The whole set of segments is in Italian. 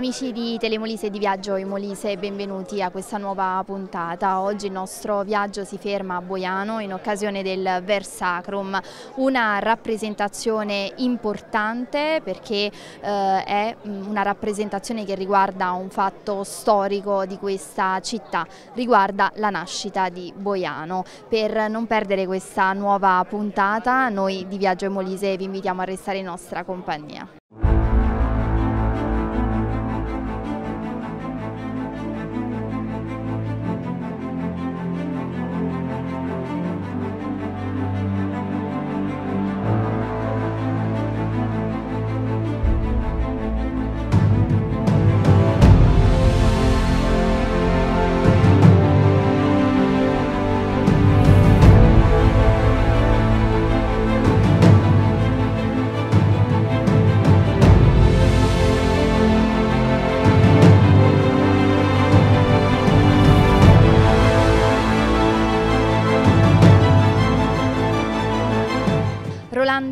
Amici di Telemolise e di Viaggio in Molise, benvenuti a questa nuova puntata. Oggi il nostro viaggio si ferma a Boiano in occasione del Versacrum, una rappresentazione importante perché eh, è mm, una rappresentazione che riguarda un fatto storico di questa città, riguarda la nascita di Boiano. Per non perdere questa nuova puntata, noi di Viaggio in Molise vi invitiamo a restare in nostra compagnia.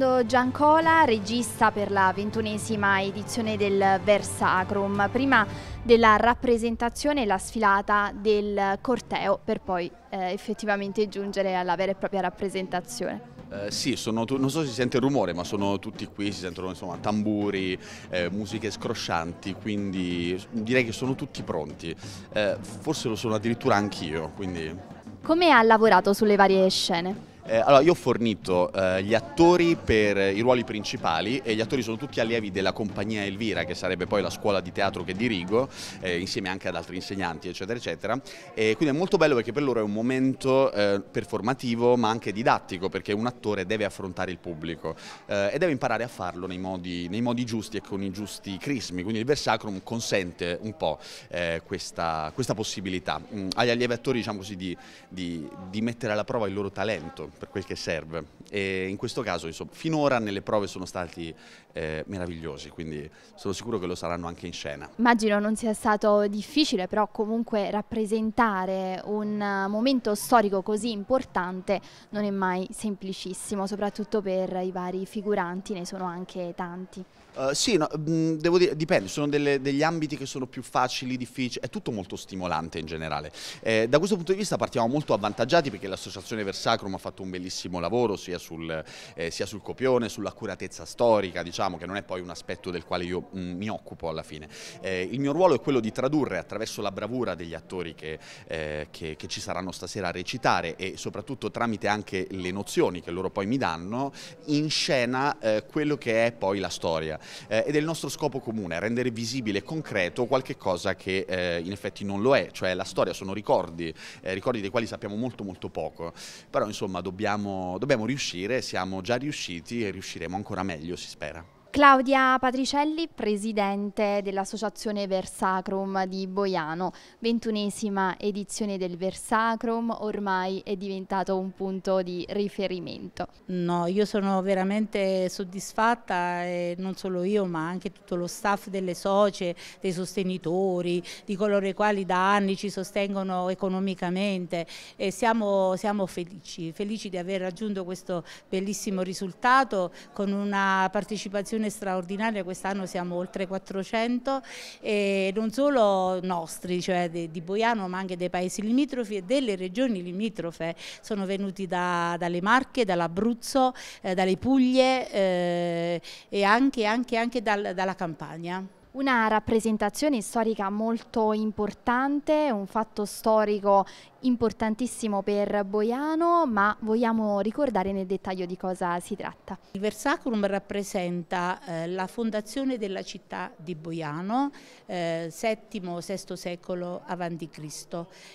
Alberto Giancola, regista per la ventunesima edizione del Versacrum. Prima della rappresentazione la sfilata del corteo per poi eh, effettivamente giungere alla vera e propria rappresentazione. Eh, sì, sono, non so se si sente il rumore, ma sono tutti qui, si sentono insomma, tamburi, eh, musiche scroscianti, quindi direi che sono tutti pronti. Eh, forse lo sono addirittura anch'io, quindi... Come ha lavorato sulle varie scene? Eh, allora, io ho fornito eh, gli attori per i ruoli principali e gli attori sono tutti allievi della compagnia Elvira, che sarebbe poi la scuola di teatro che dirigo, eh, insieme anche ad altri insegnanti, eccetera, eccetera. E quindi è molto bello perché per loro è un momento eh, performativo ma anche didattico, perché un attore deve affrontare il pubblico eh, e deve imparare a farlo nei modi, nei modi, giusti e con i giusti crismi. Quindi il Versacrum consente un po' eh, questa, questa, possibilità mm, agli allievi attori diciamo così, di, di, di mettere alla prova il loro talento per quel che serve. E in questo caso, insomma, finora nelle prove sono stati eh, meravigliosi, quindi sono sicuro che lo saranno anche in scena. Immagino non sia stato difficile, però comunque rappresentare un momento storico così importante non è mai semplicissimo, soprattutto per i vari figuranti, ne sono anche tanti. Uh, sì, no, devo dire, dipende, sono delle, degli ambiti che sono più facili, difficili, è tutto molto stimolante in generale. Eh, da questo punto di vista partiamo molto avvantaggiati perché l'associazione Versacrum ha fatto un un bellissimo lavoro sia sul, eh, sia sul copione, sull'accuratezza storica, diciamo, che non è poi un aspetto del quale io mh, mm, mi occupo alla fine. Eh, il mio ruolo è quello di tradurre attraverso la bravura degli attori che, eh, che, che, ci saranno stasera a recitare e soprattutto tramite anche le nozioni che loro poi mi danno, in scena eh, quello che è poi la storia. Eh, ed è il nostro scopo comune, rendere visibile e concreto qualche cosa che eh, in effetti non lo è, cioè la storia sono ricordi, ricordi dei quali sappiamo molto molto poco, però insomma dobbiamo, dobbiamo riuscire, siamo già riusciti e riusciremo ancora meglio, si spera. Claudia Patricelli, presidente dell'associazione Versacrum di Boiano, ventunesima edizione del Versacrum, ormai è diventato un punto di riferimento. No, io sono veramente soddisfatta, e non solo io ma anche tutto lo staff delle socie, dei sostenitori, di coloro i quali da anni ci sostengono economicamente e siamo, siamo felici, felici di aver raggiunto questo bellissimo risultato con una partecipazione situazione straordinaria, quest'anno siamo oltre 400 e non solo nostri, cioè di, di Boiano ma anche dei paesi limitrofi e delle regioni limitrofe, sono venuti da, dalle Marche, dall'Abruzzo, eh, dalle Puglie eh, e anche, anche, anche dal, dalla Campania. Una rappresentazione storica molto importante, un fatto storico importantissimo per Boiano, ma vogliamo ricordare nel dettaglio di cosa si tratta. Il Versacrum rappresenta eh, la fondazione della città di Boiano, eh, VII-VI secolo a.C.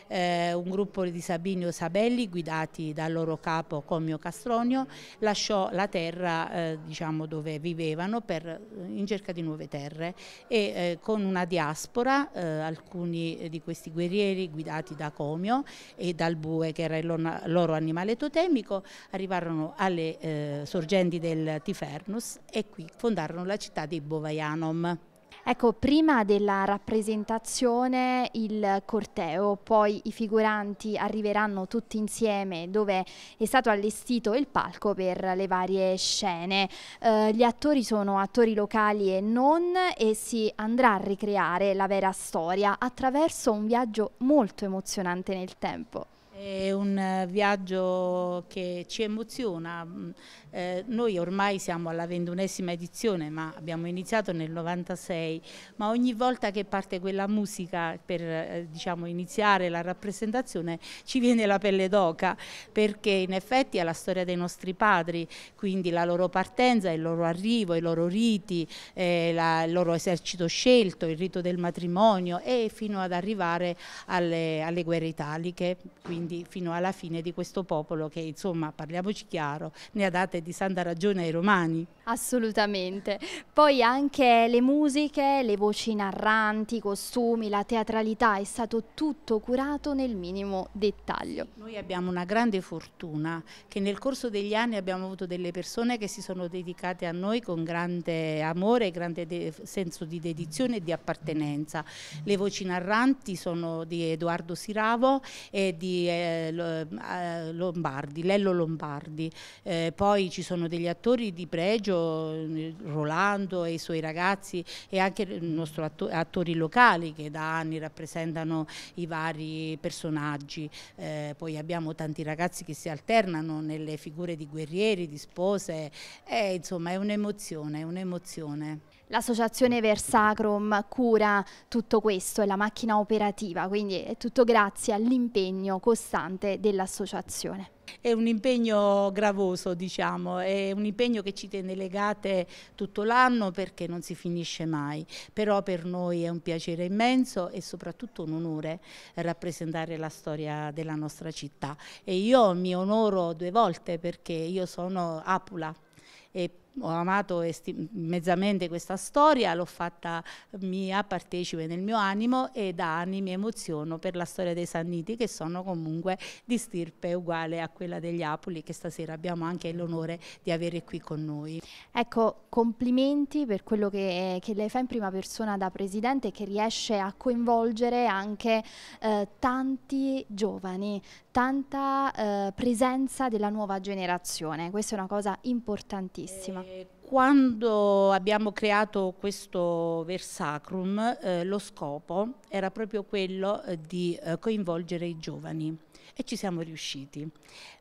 Eh, un gruppo di Sabini o Sabelli, guidati dal loro capo Commio Castronio, lasciò la terra eh, diciamo, dove vivevano per, eh, in cerca di nuove terre e eh, con una diaspora, eh, alcuni eh, di questi guerrieri guidati da Comio e dal bue che era il loro, animale totemico, arrivarono alle eh, sorgenti del Tifernus e qui fondarono la città di Bovaianum. Ecco, prima della rappresentazione il corteo, poi i figuranti arriveranno tutti insieme dove è stato allestito il palco per le varie scene. Eh, gli attori sono attori locali e non e si andrà a ricreare la vera storia attraverso un viaggio molto emozionante nel tempo. È un eh, viaggio che ci emoziona, mm, eh, noi ormai siamo alla ventunesima edizione ma abbiamo iniziato nel 96, ma ogni volta che parte quella musica per eh, diciamo, iniziare la rappresentazione ci viene la pelle d'oca perché in effetti è la storia dei nostri padri, quindi la loro partenza, il loro arrivo, i loro riti, il loro esercito scelto, il rito del matrimonio e fino ad arrivare alle, alle guerre italiche. Quindi quindi fino alla fine di questo popolo che insomma parliamoci chiaro ne ha date di santa ragione ai romani. Assolutamente, poi anche le musiche, le voci narranti, i costumi, la teatralità è stato tutto curato nel minimo dettaglio. Noi abbiamo una grande fortuna che nel corso degli anni abbiamo avuto delle persone che si sono dedicate a noi con grande amore, grande senso di dedizione e di appartenenza. Le voci narranti sono di Edoardo Siravo e di eh, eh, eh, Lombardi, Lello Lombardi, eh, poi ci sono degli attori di pregio, Rolando e i suoi ragazzi e anche i nostri atto attori locali che da anni rappresentano i vari personaggi, eh, poi abbiamo tanti ragazzi che si alternano nelle figure di guerrieri, di spose, eh, insomma è un'emozione, è un'emozione. L'associazione Versacrum cura tutto questo, è la macchina operativa, quindi è tutto grazie all'impegno costante dell'associazione. È un impegno gravoso, diciamo, è un impegno che ci tiene legate tutto l'anno perché non si finisce mai, però per noi è un piacere immenso e soprattutto un onore rappresentare la storia della nostra città e io mi onoro due volte perché io sono Apula e ho amato mezzamente questa storia, l'ho fatta mia, partecipe nel mio animo e da anni mi emoziono per la storia dei Sanniti che sono comunque di stirpe uguale a quella degli Apuli che stasera abbiamo anche l'onore di avere qui con noi. Ecco, complimenti per quello che, che lei fa in prima persona da Presidente che riesce a coinvolgere anche eh, tanti giovani, tanta eh, presenza della nuova generazione, questa è una cosa importantissima. Eh, quando abbiamo creato questo Versacrum, eh, lo scopo era proprio quello eh, di eh, coinvolgere i giovani e ci siamo riusciti.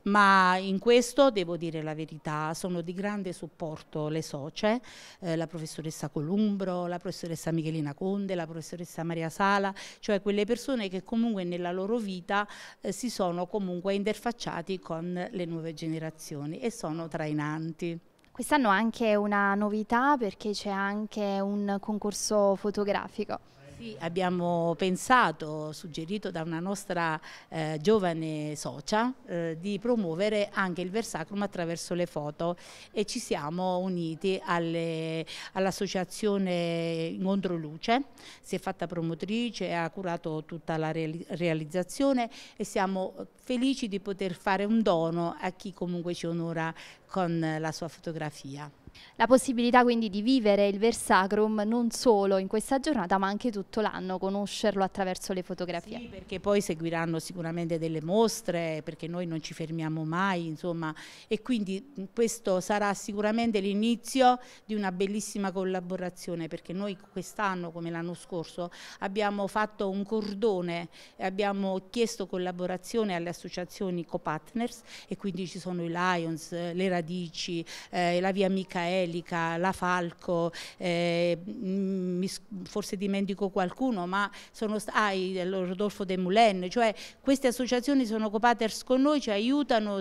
Ma in questo devo dire la verità, sono di grande supporto le socie, eh, la professoressa Columbro, la professoressa Michelina Conde, la professoressa Maria Sala, cioè quelle persone che comunque nella loro vita eh, si sono comunque interfacciati con le nuove generazioni e sono trainanti. Quest'anno anche una novità perché c'è anche un concorso fotografico. Sì, abbiamo pensato, suggerito da una nostra eh, giovane socia, eh, di promuovere anche il Versacrum attraverso le foto e ci siamo uniti all'associazione Incontro Luce, si è fatta promotrice, ha curato tutta la realizzazione e siamo felici di poter fare un dono a chi comunque ci onora con la sua fotografia. La possibilità quindi di vivere il Versacrum non solo in questa giornata ma anche tutto l'anno, conoscerlo attraverso le fotografie. Sì, perché poi seguiranno sicuramente delle mostre, perché noi non ci fermiamo mai, insomma, e quindi questo sarà sicuramente l'inizio di una bellissima collaborazione, perché noi quest'anno, come l'anno scorso, abbiamo fatto un cordone, abbiamo chiesto collaborazione alle associazioni co-partners e quindi ci sono i Lions, eh, le Radici, eh, la Via Mica Elica, La Falco, eh, mm, mi, forse dimentico qualcuno, ma sono stati ah, Rodolfo De Moulin, cioè queste associazioni sono copaters con noi, ci aiutano,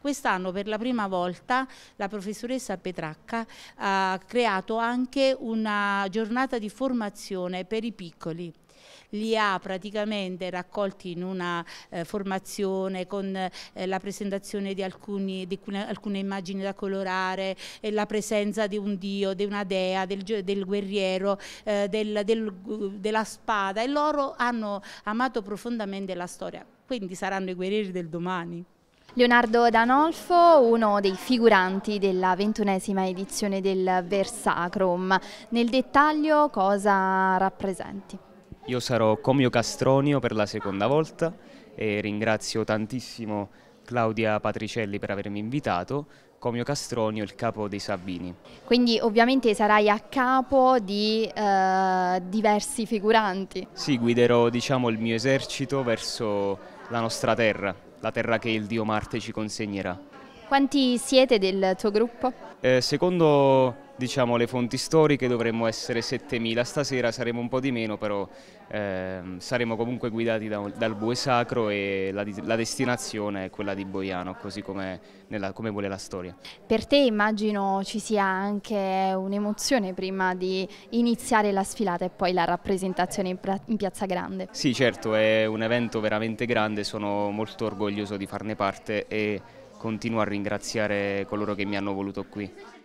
quest'anno per la prima volta la professoressa Petracca ha creato anche una giornata di formazione per i piccoli li ha praticamente raccolti in una eh, formazione con eh, la presentazione di, alcuni, di alcune, alcune, immagini da colorare, eh, la presenza di un dio, di una dea, del, del guerriero, eh, del, del, della spada e loro hanno amato profondamente la storia, quindi saranno i guerrieri del domani. Leonardo D'Anolfo, uno dei figuranti della ventunesima edizione del Versacrum. Nel dettaglio cosa rappresenti? Io sarò Comio Castronio per la seconda volta e ringrazio tantissimo Claudia Patricelli per avermi invitato, Comio Castronio, il capo dei Sabini. Quindi ovviamente sarai a capo di eh, diversi figuranti. Sì, guiderò diciamo, il mio esercito verso la nostra terra, la terra che il dio Marte ci consegnerà. Quanti siete del tuo gruppo? Eh, secondo diciamo, le fonti storiche dovremmo essere 7.000, stasera saremo un po' di meno, però ehm, saremo comunque guidati da, dal Bue Sacro e la, la, destinazione è quella di Boiano, così come, nella, come vuole la storia. Per te immagino ci sia anche un'emozione prima di iniziare la sfilata e poi la rappresentazione in, in Piazza Grande. Sì, certo, è un evento veramente grande, sono molto orgoglioso di farne parte e continuo a ringraziare coloro che mi hanno voluto qui.